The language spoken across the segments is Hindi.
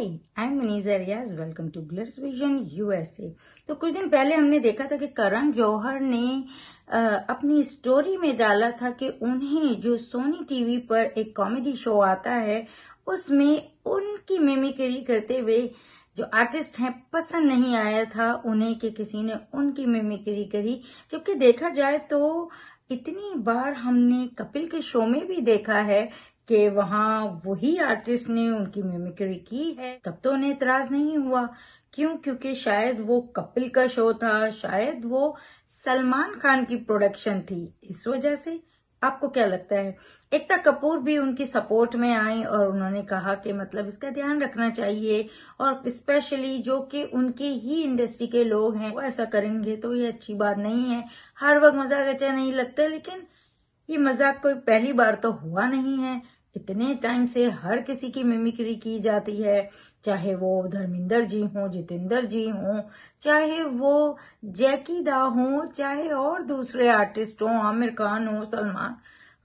Hi I am Maneej Riyaz welcome to Glers Vision USA तो कुछ दिन पहले हमने देखा था कि करण जौहर ने आ, अपनी स्टोरी में डाला था कि उन्हें जो सोनी टीवी पर एक कॉमेडी शो आता है उसमें उनकी मिमिक्री करते हुए जो आर्टिस्ट हैं पसंद नहीं आया था उन्हें कि किसी ने उनकी मिमिक्री करी जबकि देखा जाए तो इतनी बार हमने कपिल के शो में भी देखा है कि वहाँ वही आर्टिस्ट ने उनकी मिमिक्री की है तब तो उन्हें इतराज नहीं हुआ क्यों क्योंकि शायद वो कपिल का शो था शायद वो सलमान खान की प्रोडक्शन थी इस वजह से आपको क्या लगता है एकता कपूर भी उनकी सपोर्ट में आई और उन्होंने कहा कि मतलब इसका ध्यान रखना चाहिए और स्पेशली जो कि उनके ही इंडस्ट्री के लोग हैं वो ऐसा करेंगे तो ये अच्छी बात नहीं है हर वक्त मजाक अच्छा नहीं लगता लेकिन ये मजाक कोई पहली बार तो हुआ नहीं है इतने टाइम से हर किसी की मिमिक्री की जाती है चाहे वो धर्मिंदर जी हों जितेंद्र जी हों चाहे वो जैकी दा हों चाहे और दूसरे आर्टिस्ट हों आमिर खान हो सलमान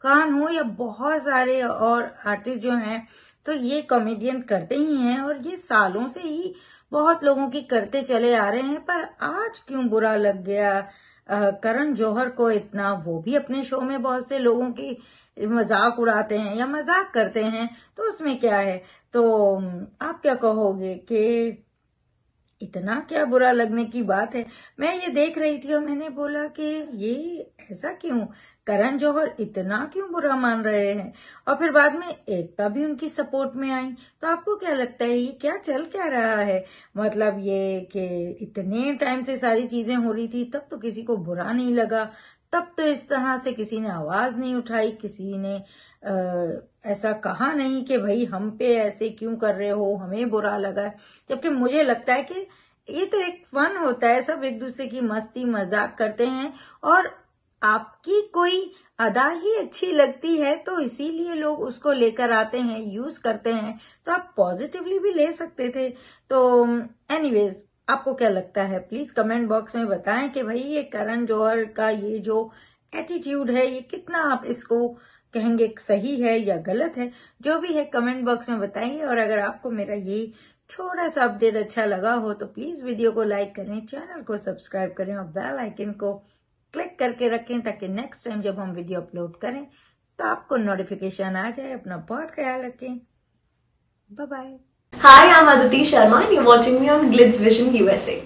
खान हो या बहुत सारे और आर्टिस्ट जो हैं तो ये कॉमेडियन करते ही हैं और ये सालों से ही बहुत लोगों की करते चले आ रहे हैं पर आज क्यों बुरा लग गया करण जौहर को इतना वो भी अपने शो में बहुत से लोगों की मजाक उड़ाते हैं या मजाक करते हैं तो उसमें क्या है तो आप क्या कहोगे कि इतना क्या बुरा लगने की बात है मैं ये देख रही थी और मैंने बोला कि ये ऐसा क्यों करण जौहर इतना क्यों बुरा मान रहे हैं और फिर बाद में एकता भी उनकी सपोर्ट में आई तो आपको क्या लगता है ये क्या चल क्या रहा है मतलब ये कि इतने टाइम से सारी चीजें हो रही थी तब तो किसी को बुरा नहीं लगा तब तो इस तरह से किसी ने आवाज नहीं उठाई किसी ने आ, ऐसा कहा नहीं कि भाई हम पे ऐसे क्यों कर रहे हो हमें बुरा लगा जबकि मुझे लगता है कि ये तो एक फन होता है सब एक दूसरे की मस्ती मजाक करते हैं और आपकी कोई अदा ही अच्छी लगती है तो इसीलिए लोग उसको लेकर आते हैं यूज करते हैं तो आप पॉजिटिवली भी ले सकते थे तो एनीवेज आपको क्या लगता है प्लीज कमेंट बॉक्स में बताएं कि भाई ये करण जौहर का ये जो एटीट्यूड है ये कितना आप इसको कहेंगे सही है या गलत है जो भी है कमेंट बॉक्स में बताइए और अगर आपको मेरा ये छोटा सा अपडेट अच्छा लगा हो तो प्लीज वीडियो को लाइक करें चैनल को सब्सक्राइब करें और बेल आइकन को क्लिक करके रखें ताकि नेक्स्ट टाइम जब हम वीडियो अपलोड करें तो आपको नोटिफिकेशन आ जाए अपना बहुत ख्याल रखें bye bye Hi, I'm Aditi Sharma and you're watching me on Glitz Vision USA.